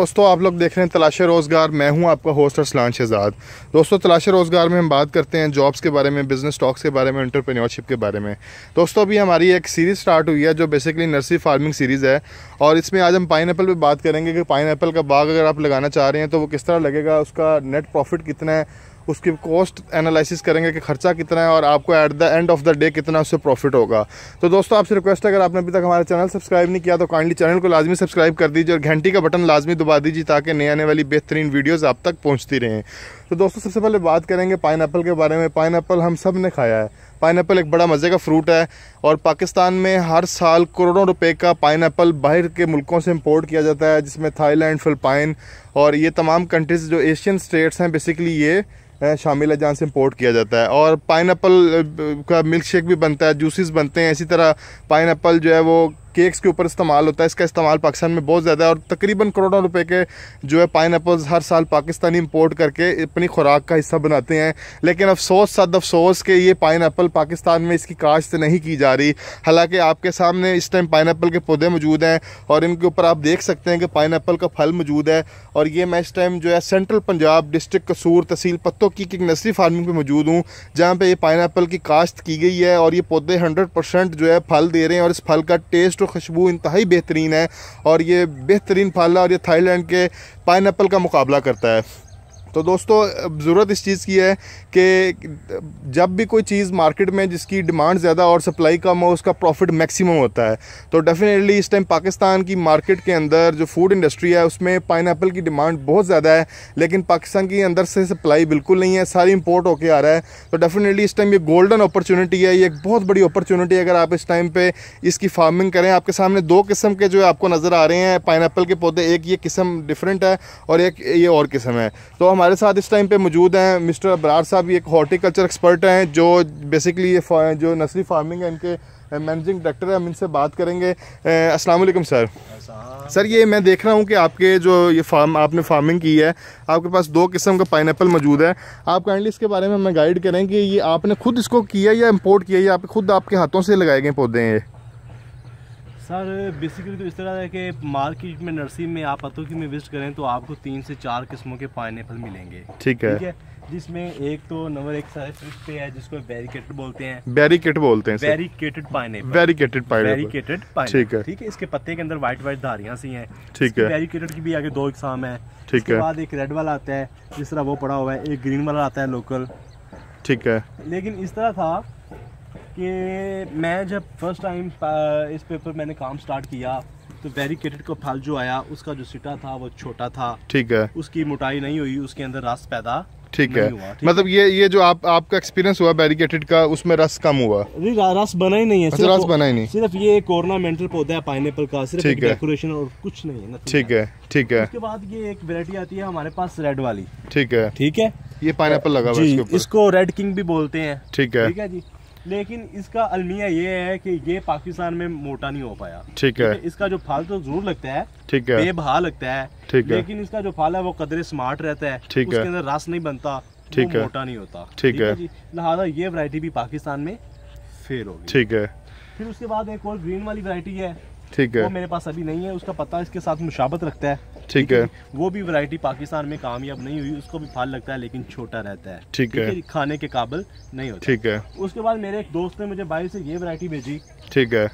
दोस्तों आप लोग देख रहे हैं तलाश रोज़गार मैं हूं आपका होस्ट और सलान शहजाद दोस्तों तलाश रोज़गार में हम बात करते हैं जॉब्स के बारे में बिज़नेस स्टॉक्स के बारे में एंटरप्रेन्योरशिप के बारे में दोस्तों अभी हमारी एक सीरीज़ स्टार्ट हुई है जो बेसिकली नर्सरी फार्मिंग सीरीज़ है और इसमें आज हम पाइन पे बात करेंगे कि पाइन का बाग अगर आप लगाना चाह रहे हैं तो वो किस तरह लगेगा उसका नेट प्रॉफिट कितना है उसकी कॉस्ट एनालिसिस करेंगे कि खर्चा कितना है और आपको at the end of the day कितना उससे प्रॉफिट होगा तो दोस्तों आपसे रिक्वेस्ट है अगर आपने अभी तक हमारे चैनल सब्सक्राइब नहीं किया तो काइंडली चैनल को लाजमी सब्सक्राइब कर दीजिए और घंटी का बटन लाजमी दबा दीजिए ताकि नए आने वाली बेहतरीन वीडियोज़ आप तक पहुँचती रहें तो दोस्तों सबसे पहले बात करेंगे पाइन के बारे में पाइन हम सब ने खाया है पाइन एक बड़ा मज़े का फ्रूट है और पाकिस्तान में हर साल करोड़ों रुपए का पाइन बाहर के मुल्कों से इंपोर्ट किया जाता है जिसमें थाईलैंड फिलपाइन और ये तमाम कंट्रीज़ जो एशियन स्टेट्स हैं बेसिकली ये शामिल है जहाँ से इम्पोर्ट किया जाता है और पाइनएप्पल का मिल्क शेक भी बनता है जूसेस बनते हैं इसी तरह पाइनएप्पल जो है वो केक्स के ऊपर इस्तेमाल होता है इसका इस्तेमाल पाकिस्तान में बहुत ज़्यादा है और तकरीबन करोड़ों रुपए के जो है पाइन हर साल पाकिस्तानी इंपोर्ट करके अपनी खुराक का हिस्सा बनाते हैं लेकिन अफसोस सद अफसोस के ये पाइन पाकिस्तान में इसकी काश्त नहीं की जा रही हालाँकि आपके सामने इस टाइम पाइन के पौधे मौजूद हैं और इनके ऊपर आप देख सकते हैं कि पाइन का फल मौजूद है और ये मैं इस टाइम जो है सेंट्रल पंजाब डिस्ट्रिक कसूर तहसील पत्तों की एक नर्सरी फार्मिंग पर मौजूद हूँ जहाँ पर ये पाइन की काश्त की गई है और ये पौधे हंड्रेड जो है फल दे रहे हैं और इस फल का टेस्ट टेस्ट और खुशबू इंतहाई बेहतरीन है और ये बेहतरीन फाला और ये थाईलैंड के पाइनएप्पल का मुकाबला करता है तो दोस्तों ज़रूरत इस चीज़ की है कि जब भी कोई चीज़ मार्केट में जिसकी डिमांड ज़्यादा और सप्लाई कम हो उसका प्रॉफिट मैक्सिमम होता है तो डेफ़िनेटली इस टाइम पाकिस्तान की मार्केट के अंदर जो फूड इंडस्ट्री है उसमें पाइन की डिमांड बहुत ज़्यादा है लेकिन पाकिस्तान के अंदर से सप्लाई बिल्कुल नहीं है सारी इम्पोर्ट होकर आ रहा है तो डेफ़िनेटली इस टाइम ये गोल्डन अपॉर्चुनिटी है ये एक बहुत बड़ी अपॉर्चुनिटी है अगर आप इस टाइम पर इसकी फार्मिंग करें आपके सामने दो किस्म के जो आपको नज़र आ रहे हैं पाइन के पौधे एक ये किस्म डिफरेंट है और एक ये और किस्म है तो हम हमारे साथ इस टाइम पे मौजूद हैं मिस्टर अबरार साहब ये एक हॉर्टिकल्चर एक्सपर्ट हैं जो बेसिकली ये जो नर्सरी फार्मिंग है इनके मैनेजिंग डायरेक्टर है हम इनसे बात करेंगे अस्सलाम वालेकुम सर सर ये मैं देख रहा हूँ कि आपके जो ये फार्म आपने फार्मिंग की है आपके पास दो किस्म का पाइन मौजूद है आप काइंडली इसके बारे में हमें गाइड करें कि ये आपने खुद इसको किया या इम्पोर्ट किया या आप खुद आपके हाथों से लगाए गए पौधे हैं ये सर बेसिकली तो इस तरह है कि मार्केट में नर्सरी में आप अतोकी में विजिट करें तो आपको तीन से चार किस्मों के पाइन मिलेंगे ठीक है, ठीक है? जिसमें एक तो नंबर एक सारे पे है जिसको बैरिकेटेड बोलते हैं बैरिकेट बोलते हैं barricaded pine barricaded pine barricaded pine ठीक है ठीक है इसके पत्ते के अंदर व्हाइट व्हाइट धारियां सी हैं ठीक है बैरिकेटेड की भी आगे दो इकसाम है ठीक है बाद एक रेड वाला आता है जिस तरह वो पड़ा हुआ है एक ग्रीन वाला आता है लोकल ठीक है लेकिन इस तरह था कि मैं जब फर्स्ट टाइम इस पेपर मैंने काम स्टार्ट किया तो वेरिकेटेड का फल जो आया उसका जो सिटा था वो छोटा था ठीक है उसकी मोटाई नहीं हुई उसके अंदर रस पैदा ठीक है ठीक मतलब ये ये जो आप आपका एक्सपीरियंस हुआ बैरिकेटेड का उसमें रस कम हुआ रस बना ही नहीं है अच्छा, सिर्फ रस बना ही नहीं सिर्फ ये एक ऑर्नामेंटल पौधा है पाइन का सिर्फ एक डेकोरेशन और कुछ नहीं है ठीक है ठीक है उसके बाद ये एक वेरायटी आती है हमारे पास रेड वाली ठीक है ठीक है ये पाइन लगा हुआ है इसको रेड किंग भी बोलते हैं ठीक है ठीक है जी लेकिन इसका अलमिया ये है कि ये पाकिस्तान में मोटा नहीं हो पाया ठीक है इसका जो फाल तो जरूर लगता है ठीक है बेबहा लगता है ठीक है लेकिन इसका जो फाल है वो कदरे स्मार्ट रहता है ठीक है उसके अंदर रस नहीं बनता ठीक है मोटा नहीं होता ठीक है लिहाजा ये वरायटी भी पाकिस्तान में फेल होगी ठीक है फिर उसके बाद एक और ग्रीन वाली वरायटी है ठीक है वो मेरे पास अभी नहीं है उसका पता इसके साथ मुशाबत रखता है ठीक है वो भी वैरायटी पाकिस्तान में कामयाब नहीं हुई उसको भी फल लगता है लेकिन छोटा रहता है ठीक है खाने के काबिल नहीं होता ठीक है उसके बाद मेरे एक दोस्त ने मुझे बाहर से ये वैरायटी भेजी ठीक है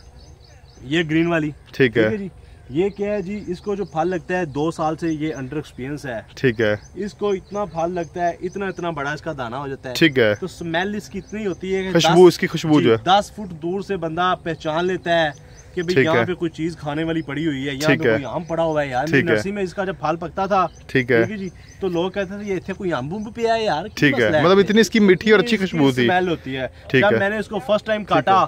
ये ग्रीन वाली ठीक है जी ये क्या है जी इसको जो फल लगता है दो साल से ये अंडर एक्सपीरियंस है ठीक है इसको इतना फल लगता है इतना इतना बड़ा इसका दाना हो जाता है ठीक है तो स्मेल इसकी इतनी होती है खुशबू इसकी खुशबू जो है दस फुट दूर से बंदा पहचान लेता है कि भाई यहाँ पे कोई चीज खाने वाली पड़ी हुई है यहाँ पे तो कोई आम पड़ा हुआ है यार नर्सरी में इसका जब फल पकता था ठीक है जी तो लोग कहते थे ये इतने कोई आम भी पिया है यार ठीक है मतलब इतनी इसकी मीठी और अच्छी खुशबू थी स्मेल होती है जब मैंने इसको फर्स्ट टाइम काटा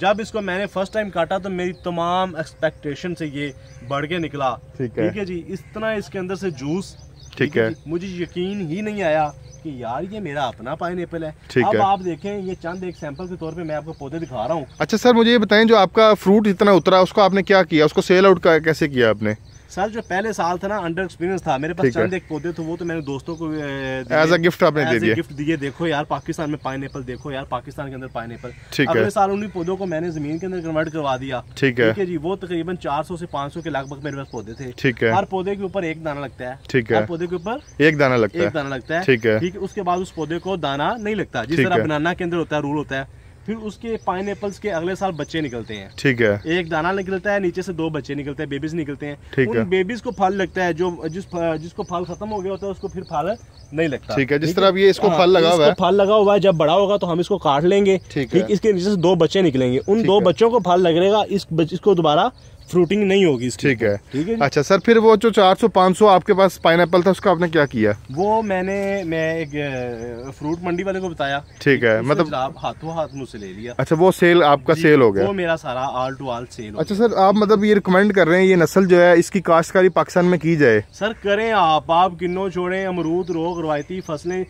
जब इसको मैंने फर्स्ट टाइम काटा तो मेरी तमाम एक्सपेक्टेशन से ये बढ़ के निकला ठीक है जी इतना इसके अंदर से जूस ठीक है मुझे यकीन ही नहीं आया कि यार ये मेरा अपना पाइन एपल है ठीक अब है। आप देखें ये चंद एक सैंपल के तौर पे मैं आपको पौधे दिखा रहा हूँ अच्छा सर मुझे ये बताएं जो आपका फ्रूट इतना उतरा उसको आपने क्या किया उसको सेल आउट कैसे किया आपने सर जो पहले साल था ना अंडर एक्सपीरियंस था मेरे पास चंद एक पौधे थे वो तो मैंने दोस्तों को एज अ गिफ्ट आपने दे दिए गिफ्ट दिए देखो यार पाकिस्तान में पाइन देखो यार पाकिस्तान के अंदर पाइन अगले साल उन्हीं पौधों को मैंने जमीन के अंदर कन्वर्ट करवा दिया ठीक है ठीक जी वो तकरीबन चार सौ से पांच सौ के लगभग मेरे पास पौधे थे ठीक है हर पौधे के ऊपर एक दाना लगता है ठीक है हर पौधे के ऊपर एक दाना लगता है एक दाना लगता है ठीक है ठीक है उसके बाद उस पौधे को दाना नहीं लगता जिस तरह बनाना के अंदर होता है रूल होता है फिर उसके पाइन के अगले साल बच्चे निकलते हैं ठीक है एक दाना निकलता है नीचे से दो बच्चे निकलते हैं बेबीज निकलते हैं ठीक है बेबीज को फल लगता है जो जिस जिसको फल खत्म हो गया होता है उसको फिर फल नहीं लगता ठीक है जिस तरह ये इसको हाँ, फल लगा हुआ है फल लगा हुआ है जब बड़ा होगा तो हम इसको काट लेंगे ठीक इसके नीचे से दो बच्चे निकलेंगे उन दो बच्चों को फल लगेगा इसको दोबारा फ्रूटिंग नहीं होगी इसकी ठीक है ठीक है अच्छा सर फिर वो जो 400 500 आपके पास पाइन था उसका आपने क्या किया वो मैंने मैं एक फ्रूट मंडी वाले को बताया ठीक है मतलब आप हाथों हाथ मुझसे ले लिया अच्छा वो सेल आपका सेल हो गया वो मेरा सारा आल टू आल सेल अच्छा सर आप मतलब ये रिकमेंड कर रहे हैं ये नस्ल जो है इसकी काश्तकारी पाकिस्तान में की जाए सर करें आप आप किन्नो छोड़े अमरूद रोग रवायती फसलें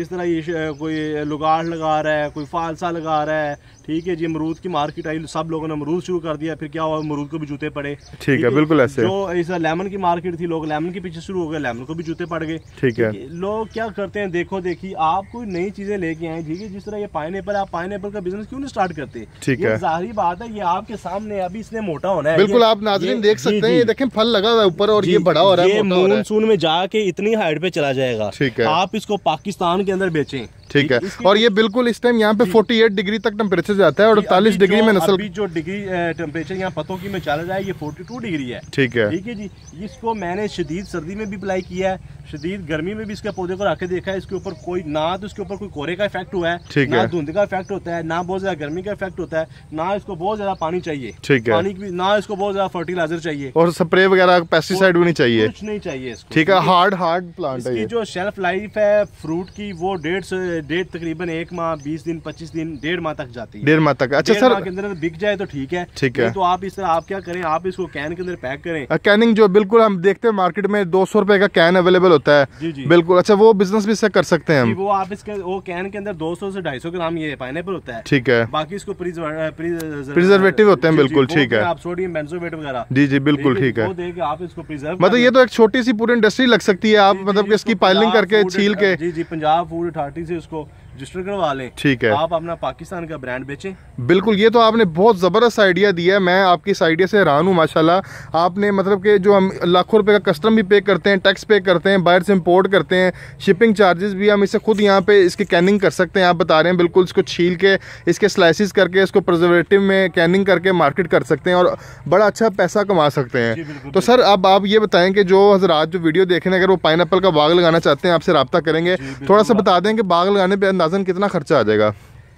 जिस तरह ये कोई लुगाड़ लगा रहा है कोई फालसा लगा रहा है ठीक है जी अमरूद की मार्केट आई सब लोगों ने अमरूद शुरू कर दिया फिर क्या हुआ अमरूद को भी जूते पड़े ठीक है बिल्कुल ऐसे जो इस लेमन की मार्केट थी लोग लेमन के पीछे शुरू हो गए लेमन को भी जूते पड़ गए ठीक है लोग क्या करते हैं देखो देखी आप कोई नई चीजें लेके आए ठीक है जिस तरह ये पाइन आप पाइन का बिजनेस क्यों नहीं स्टार्ट करते ठीक है जाहरी बात है ये आपके सामने अभी इसने मोटा होना है बिल्कुल आप नाजरीन देख सकते हैं ये देखें फल लगा हुआ है ऊपर और ये बड़ा हो रहा है मानसून में जाके इतनी हाइट पे चला जाएगा ठीक है आप इसको पाकिस्तान के अंदर बेचे ठीक है और ये बिल्कुल इस टाइम यहाँ पे 48 डिग्री तक टेम्परेचर से जाता है और अड़तालीस डिग्री में नस्ल जो डिग्री टेम्परेचर यहाँ पतों की में चला जाए ये फोर्टी टू डिग्री है ठीक है ठीक है जी इसको मैंने शदीद सर्दी में भी अप्लाई किया है शदीद गर्मी में भी इसके पौधे को रखे देखा है इसके ऊपर कोई ना तो इसके ऊपर कोई कोहरे का इफेक्ट हुआ है ना धुंध का इफेक्ट होता है ना बहुत ज्यादा गर्मी का इफेक्ट होता है ना इसको बहुत ज्यादा पानी चाहिए ठीक है पानी ना इसको बहुत ज्यादा फर्टिलाइजर चाहिए और स्प्रे वगैरह पेस्टिसाइड भी नहीं चाहिए कुछ नहीं चाहिए इसको ठीक है हार्ड हार्ड प्लांट है जो शेल्फ लाइफ है फ्रूट की वो डेढ़ से डेढ़ तकरीबन एक माह बीस दिन पच्चीस दिन डेढ़ माह तक जाती है डेढ़ माह तक अच्छा सर अंदर बिक जाए तो ठीक है ठीक है तो आप इस तरह आप क्या करें आप इसको कैन के अंदर पैक करें कैनिंग जो बिल्कुल हम देखते हैं मार्केट में दो सौ रुपए का कैन अवेलेबल होता है जी जी बिल्कुल अच्छा वो बिजनेस भी कर सकते हैं वो आप इसके वो कैन के अंदर दो सौ से ढाई सौ ग्राम ये पाइन होता है ठीक है बाकी इसको प्रिजर्वेटिव होते हैं बिल्कुल ठीक है जी जी बिल्कुल ठीक है आप इसको प्रिजर्व मतलब ये तो एक छोटी सी पूरी इंडस्ट्री लग सकती है आप मतलब इसकी पाइलिंग करके छील के जी जी पंजाब फूड अथॉरिटी से उसको रजिस्टर करवा लें ठीक है आप अपना पाकिस्तान का ब्रांड बेचें बिल्कुल ये तो आपने बहुत ज़बरदस्त आइडिया दिया है मैं आपकी इस आइडिया से हैरान हूँ माशाल्लाह आपने मतलब के जो हम लाखों रुपए का कस्टम भी पे करते हैं टैक्स पे करते हैं बाहर से इम्पोर्ट करते हैं शिपिंग चार्जेस भी हम इसे खुद यहाँ पे इसकी कैनिंग कर सकते हैं आप बता रहे हैं बिल्कुल इसको छील के इसके स्लाइसिस करके इसको प्रजर्वेटिव में कैनिंग करके मार्केट कर सकते हैं और बड़ा अच्छा पैसा कमा सकते हैं तो सर अब आप ये बताएं कि जो हजरात जो वीडियो देख रहे हैं अगर वो पाइन का बाग लगाना चाहते हैं आपसे रबता करेंगे थोड़ा सा बता दें कि बाग लगाने पर अंदाजन कितना खर्चा आ जाएगा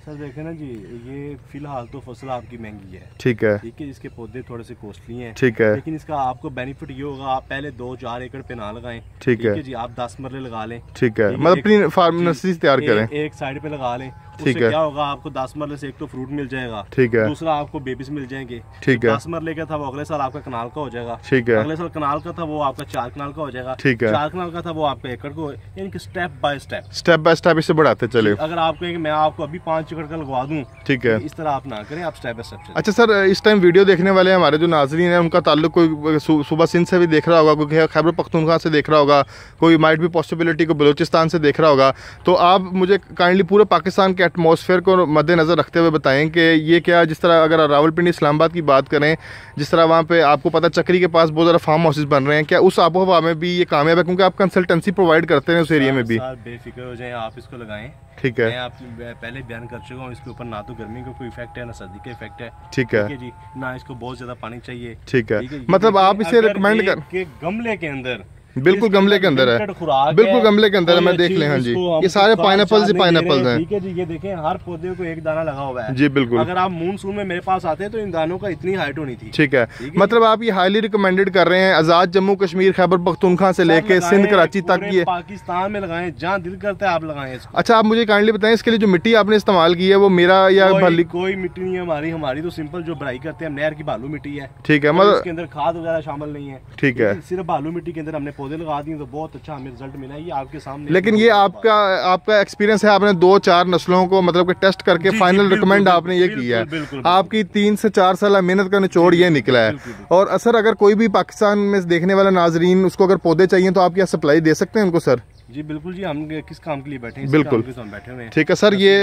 सर देखे ना जी ये फिलहाल तो फसल आपकी महंगी है ठीक है ठीक है इसके पौधे थोड़े से कॉस्टली हैं ठीक है लेकिन इसका आपको बेनिफिट ये होगा आप पहले दो चार एकड़ पे ना लगाएं ठीक है जी आप दस मरले लगा लें ठीक है मतलब अपनी फार्म नर्सरी तैयार करें एक साइड पे लगा लें ठीक है क्या होगा आपको दस मरले से एक तो फ्रूट मिल जाएगा ठीक है दूसरा आपको बेबीज मिल जाएंगे ठीक है दस मरले का था वो अगले साल आपका कनाल का हो जाएगा ठीक है अगले साल कनाल का था वो आपका चार कनाल का हो जाएगा ठीक है चार कनाल का था वो आपका एकड़ को यानी step by step step by step इसे बढ़ाते चले अगर आप कहेंगे मैं आपको अभी पांच एकड़ का लगवा दूँ ठीक है तो इस तरह आप ना करें आप स्टेप बाय स्टेप अच्छा सर इस टाइम वीडियो देखने वाले हमारे जो नाजरीन है उनका ताल्लुक कोई सुबह सिंध से भी देख रहा होगा कोई खैबर पख्तुनखा से देख रहा होगा कोई माइट भी पॉसिबिलिटी को बलोचिस्तान से देख रहा होगा तो आप मुझे काइंडली पूरे पाकिस्तान के एटमॉस्फेयर को मद्देनज़र रखते हुए बताएं कि ये क्या जिस तरह अगर रावलपिंडी इस्लामाबाद की बात करें जिस तरह वहाँ पे आपको पता चक्री के पास बहुत ज़्यादा फार्म हाउसेज बन रहे हैं क्या उस आबो हवा में भी ये कामयाब है क्योंकि आप कंसल्टेंसी प्रोवाइड करते हैं उस एरिया में भी बेफिक्र हो जाए आप इसको लगाएं ठीक है मैं आप पहले बयान कर चुका हूँ इसके ऊपर ना तो गर्मी का कोई इफेक्ट है ना सर्दी का इफेक्ट है ठीक है जी ना इसको बहुत ज़्यादा पानी चाहिए ठीक है मतलब आप इसे रिकमेंड कर गमले के अंदर बिल्कुल गमले के अंदर है बिल्कुल गमले के अंदर है मैं देख ले हाँ जी ये सारे पाइन एपल्स ही पाइन है ठीक है जी ये देखें हर पौधे को एक दाना लगा हुआ है जी बिल्कुल अगर आप मूनसून में मेरे पास आते हैं तो इन दानों का इतनी हाइट होनी थी ठीक है मतलब आप ये हाईली रिकमेंडेड कर रहे हैं आजाद जम्मू कश्मीर खैबर पख्तूनखा से लेके सिंध कराची तक ये पाकिस्तान में लगाए जहाँ दिल करते है आप लगाए अच्छा आप मुझे काइंडली बताए इसके लिए जो मिट्टी आपने इस्तेमाल की है वो मेरा या भली कोई मिट्टी नहीं है हमारी हमारी तो सिंपल जो ब्राई करते हैं नहर की बालू मिट्टी है ठीक है मतलब इसके अंदर खाद वगैरह शामिल नहीं है ठीक है सिर्फ बालू मिट्टी के अंदर हमने पौधे लगा दिए तो बहुत अच्छा हमें रिजल्ट मिला ये आपके सामने लेकिन ये आपका आपका एक्सपीरियंस है आपने दो चार नस्लों को मतलब के टेस्ट करके फाइनल रिकमेंड आपने ये किया है आपकी तीन से चार साल मेहनत का निचोड़ ये निकला है और असर अगर कोई भी पाकिस्तान में देखने वाला नाजरीन उसको अगर पौधे चाहिए तो आप क्या सप्लाई दे सकते हैं उनको सर जी बिल्कुल जी हम किस काम के लिए बैठे हैं बिल्कुल बैठे हुए हैं ठीक है सर ये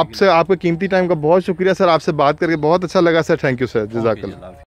आपसे आपके कीमती टाइम का बहुत शुक्रिया सर आपसे बात करके बहुत अच्छा लगा सर थैंक यू सर जजाकल्ला